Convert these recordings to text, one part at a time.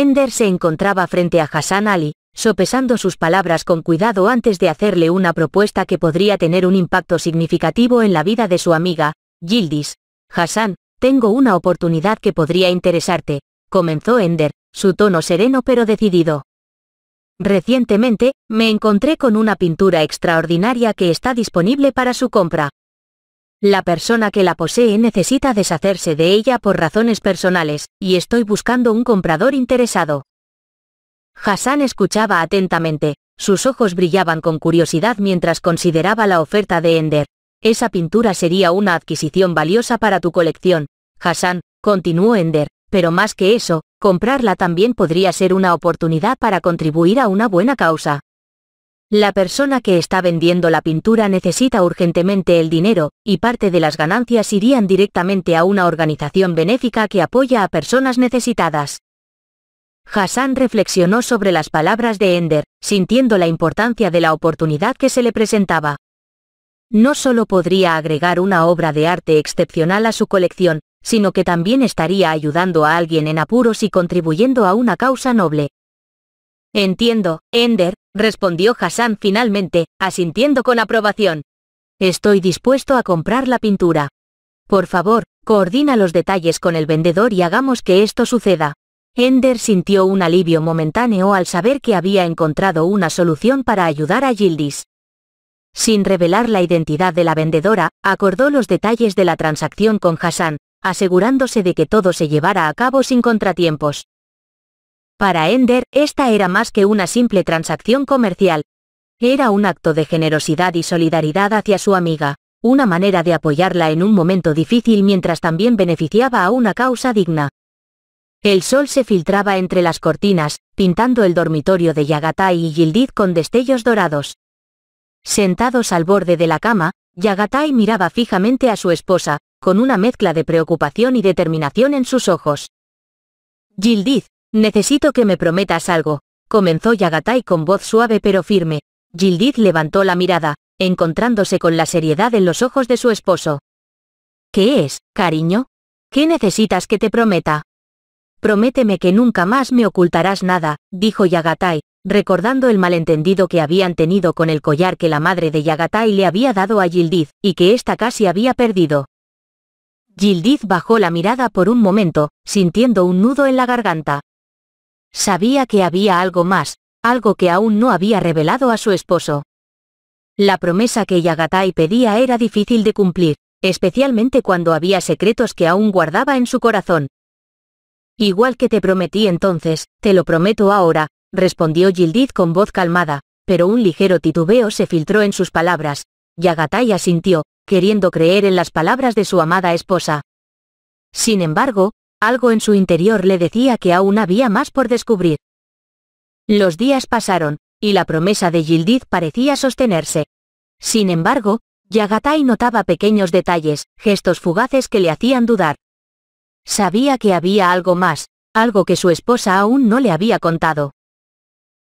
Ender se encontraba frente a Hassan Ali, sopesando sus palabras con cuidado antes de hacerle una propuesta que podría tener un impacto significativo en la vida de su amiga, Gildis. Hassan, tengo una oportunidad que podría interesarte, comenzó Ender, su tono sereno pero decidido. Recientemente, me encontré con una pintura extraordinaria que está disponible para su compra. La persona que la posee necesita deshacerse de ella por razones personales, y estoy buscando un comprador interesado. Hassan escuchaba atentamente, sus ojos brillaban con curiosidad mientras consideraba la oferta de Ender. Esa pintura sería una adquisición valiosa para tu colección. Hassan, continuó Ender, pero más que eso, comprarla también podría ser una oportunidad para contribuir a una buena causa. La persona que está vendiendo la pintura necesita urgentemente el dinero, y parte de las ganancias irían directamente a una organización benéfica que apoya a personas necesitadas. Hassan reflexionó sobre las palabras de Ender, sintiendo la importancia de la oportunidad que se le presentaba. No solo podría agregar una obra de arte excepcional a su colección, sino que también estaría ayudando a alguien en apuros y contribuyendo a una causa noble. Entiendo, Ender, respondió Hassan finalmente, asintiendo con aprobación. Estoy dispuesto a comprar la pintura. Por favor, coordina los detalles con el vendedor y hagamos que esto suceda. Ender sintió un alivio momentáneo al saber que había encontrado una solución para ayudar a Gildis. Sin revelar la identidad de la vendedora, acordó los detalles de la transacción con Hassan, asegurándose de que todo se llevara a cabo sin contratiempos. Para Ender, esta era más que una simple transacción comercial. Era un acto de generosidad y solidaridad hacia su amiga, una manera de apoyarla en un momento difícil mientras también beneficiaba a una causa digna. El sol se filtraba entre las cortinas, pintando el dormitorio de Yagatai y Gildid con destellos dorados. Sentados al borde de la cama, Yagatai miraba fijamente a su esposa, con una mezcla de preocupación y determinación en sus ojos. Gildid, Necesito que me prometas algo, comenzó Yagatai con voz suave pero firme. Yildiz levantó la mirada, encontrándose con la seriedad en los ojos de su esposo. ¿Qué es, cariño? ¿Qué necesitas que te prometa? Prométeme que nunca más me ocultarás nada, dijo Yagatai, recordando el malentendido que habían tenido con el collar que la madre de Yagatai le había dado a Gildiz, y que ésta casi había perdido. Gildiz bajó la mirada por un momento, sintiendo un nudo en la garganta. Sabía que había algo más, algo que aún no había revelado a su esposo. La promesa que Yagatai pedía era difícil de cumplir, especialmente cuando había secretos que aún guardaba en su corazón. Igual que te prometí entonces, te lo prometo ahora, respondió Yildiz con voz calmada, pero un ligero titubeo se filtró en sus palabras. Yagatai asintió, queriendo creer en las palabras de su amada esposa. Sin embargo, algo en su interior le decía que aún había más por descubrir. Los días pasaron, y la promesa de Gildid parecía sostenerse. Sin embargo, Yagatai notaba pequeños detalles, gestos fugaces que le hacían dudar. Sabía que había algo más, algo que su esposa aún no le había contado.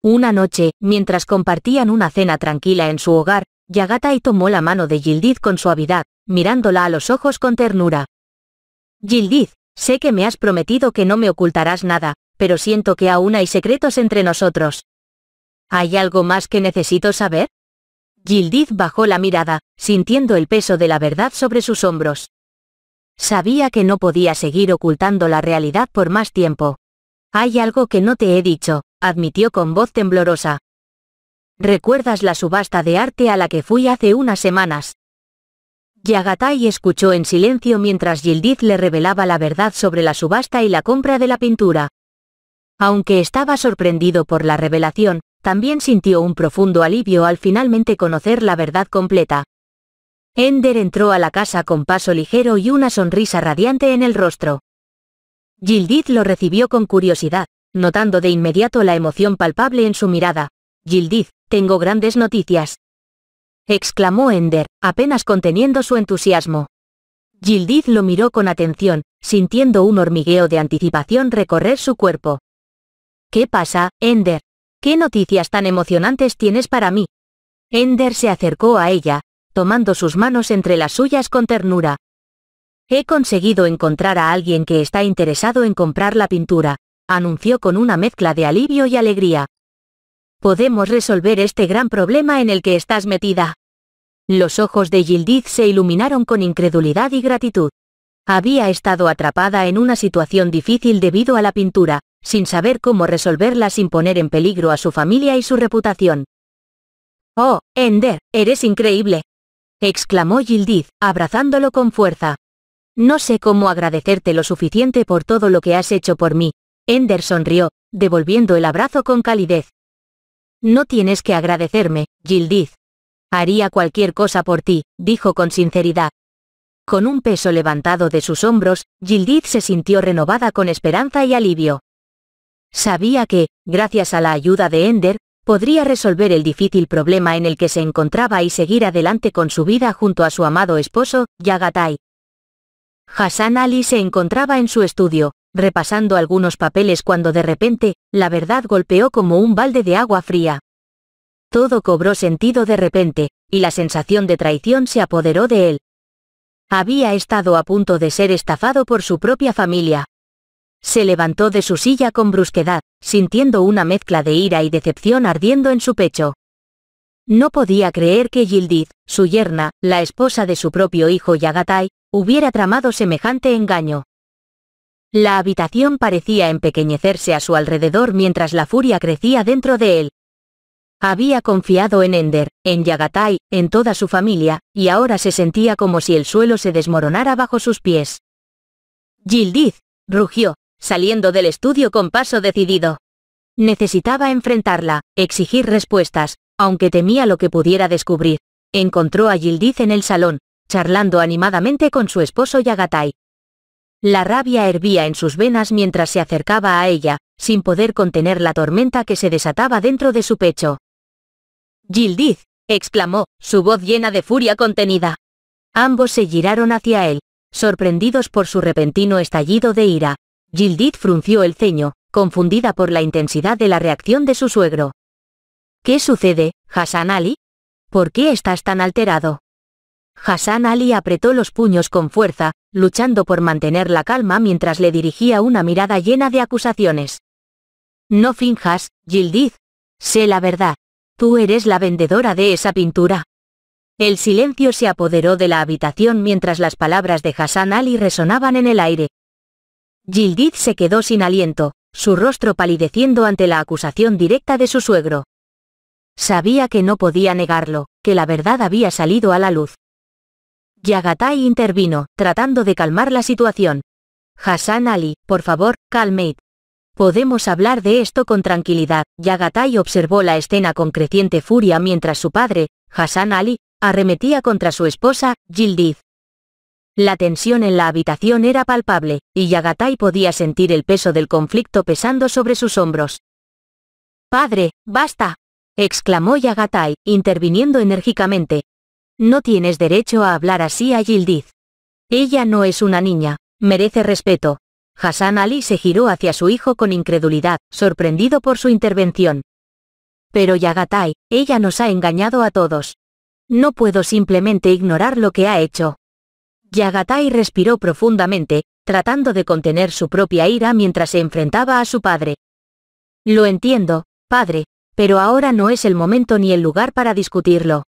Una noche, mientras compartían una cena tranquila en su hogar, Yagatai tomó la mano de Gildid con suavidad, mirándola a los ojos con ternura. Gildiz, Sé que me has prometido que no me ocultarás nada, pero siento que aún hay secretos entre nosotros. ¿Hay algo más que necesito saber? Gildiz bajó la mirada, sintiendo el peso de la verdad sobre sus hombros. Sabía que no podía seguir ocultando la realidad por más tiempo. Hay algo que no te he dicho, admitió con voz temblorosa. ¿Recuerdas la subasta de arte a la que fui hace unas semanas? Yagatai escuchó en silencio mientras Yildiz le revelaba la verdad sobre la subasta y la compra de la pintura. Aunque estaba sorprendido por la revelación, también sintió un profundo alivio al finalmente conocer la verdad completa. Ender entró a la casa con paso ligero y una sonrisa radiante en el rostro. Gildith lo recibió con curiosidad, notando de inmediato la emoción palpable en su mirada. Gildiz, tengo grandes noticias exclamó Ender, apenas conteniendo su entusiasmo. Gildith lo miró con atención, sintiendo un hormigueo de anticipación recorrer su cuerpo. ¿Qué pasa, Ender? ¿Qué noticias tan emocionantes tienes para mí? Ender se acercó a ella, tomando sus manos entre las suyas con ternura. He conseguido encontrar a alguien que está interesado en comprar la pintura, anunció con una mezcla de alivio y alegría podemos resolver este gran problema en el que estás metida. Los ojos de Gildiz se iluminaron con incredulidad y gratitud. Había estado atrapada en una situación difícil debido a la pintura, sin saber cómo resolverla sin poner en peligro a su familia y su reputación. Oh, Ender, eres increíble. exclamó Gildiz, abrazándolo con fuerza. No sé cómo agradecerte lo suficiente por todo lo que has hecho por mí. Ender sonrió, devolviendo el abrazo con calidez. No tienes que agradecerme, Gildiz. Haría cualquier cosa por ti, dijo con sinceridad. Con un peso levantado de sus hombros, Gildiz se sintió renovada con esperanza y alivio. Sabía que, gracias a la ayuda de Ender, podría resolver el difícil problema en el que se encontraba y seguir adelante con su vida junto a su amado esposo, Yagatai. Hassan Ali se encontraba en su estudio, repasando algunos papeles cuando de repente, la verdad golpeó como un balde de agua fría. Todo cobró sentido de repente, y la sensación de traición se apoderó de él. Había estado a punto de ser estafado por su propia familia. Se levantó de su silla con brusquedad, sintiendo una mezcla de ira y decepción ardiendo en su pecho. No podía creer que Gildiz, su yerna, la esposa de su propio hijo Yagatai, hubiera tramado semejante engaño. La habitación parecía empequeñecerse a su alrededor mientras la furia crecía dentro de él. Había confiado en Ender, en Yagatai, en toda su familia, y ahora se sentía como si el suelo se desmoronara bajo sus pies. Yildiz rugió, saliendo del estudio con paso decidido. Necesitaba enfrentarla, exigir respuestas, aunque temía lo que pudiera descubrir. Encontró a Gildiz en el salón, charlando animadamente con su esposo Yagatai. La rabia hervía en sus venas mientras se acercaba a ella, sin poder contener la tormenta que se desataba dentro de su pecho. —¡Gildith! exclamó, su voz llena de furia contenida. Ambos se giraron hacia él, sorprendidos por su repentino estallido de ira. Gildith frunció el ceño, confundida por la intensidad de la reacción de su suegro. ¿Qué sucede, Hassan Ali? ¿Por qué estás tan alterado? Hassan Ali apretó los puños con fuerza, luchando por mantener la calma mientras le dirigía una mirada llena de acusaciones. No finjas, Gildiz. Sé la verdad. Tú eres la vendedora de esa pintura. El silencio se apoderó de la habitación mientras las palabras de Hassan Ali resonaban en el aire. Gildiz se quedó sin aliento, su rostro palideciendo ante la acusación directa de su suegro. Sabía que no podía negarlo, que la verdad había salido a la luz. Yagatai intervino, tratando de calmar la situación. Hassan Ali, por favor, calmate. Podemos hablar de esto con tranquilidad. Yagatai observó la escena con creciente furia mientras su padre, Hassan Ali, arremetía contra su esposa, Yildiz. La tensión en la habitación era palpable, y Yagatai podía sentir el peso del conflicto pesando sobre sus hombros. Padre, basta, exclamó Yagatai, interviniendo enérgicamente, no tienes derecho a hablar así a Yildiz. Ella no es una niña, merece respeto. Hassan Ali se giró hacia su hijo con incredulidad, sorprendido por su intervención. Pero Yagatai, ella nos ha engañado a todos. No puedo simplemente ignorar lo que ha hecho. Yagatai respiró profundamente, tratando de contener su propia ira mientras se enfrentaba a su padre. Lo entiendo, padre, pero ahora no es el momento ni el lugar para discutirlo.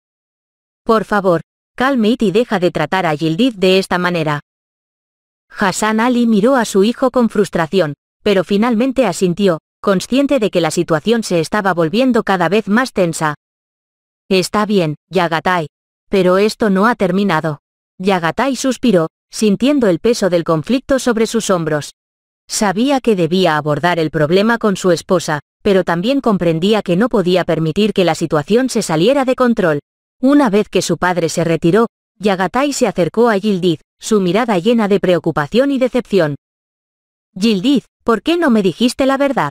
Por favor, calme y deja de tratar a Yildiz de esta manera. Hassan Ali miró a su hijo con frustración, pero finalmente asintió, consciente de que la situación se estaba volviendo cada vez más tensa. Está bien, Yagatai. Pero esto no ha terminado. Yagatai suspiró, sintiendo el peso del conflicto sobre sus hombros. Sabía que debía abordar el problema con su esposa, pero también comprendía que no podía permitir que la situación se saliera de control. Una vez que su padre se retiró, Yagatai se acercó a Gildiz, su mirada llena de preocupación y decepción. Gildiz, ¿por qué no me dijiste la verdad?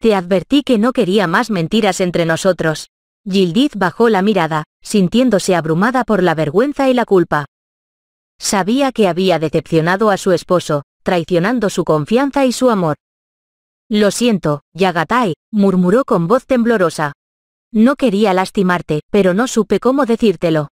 Te advertí que no quería más mentiras entre nosotros. Gildiz bajó la mirada, sintiéndose abrumada por la vergüenza y la culpa. Sabía que había decepcionado a su esposo, traicionando su confianza y su amor. Lo siento, Yagatai, murmuró con voz temblorosa. No quería lastimarte, pero no supe cómo decírtelo.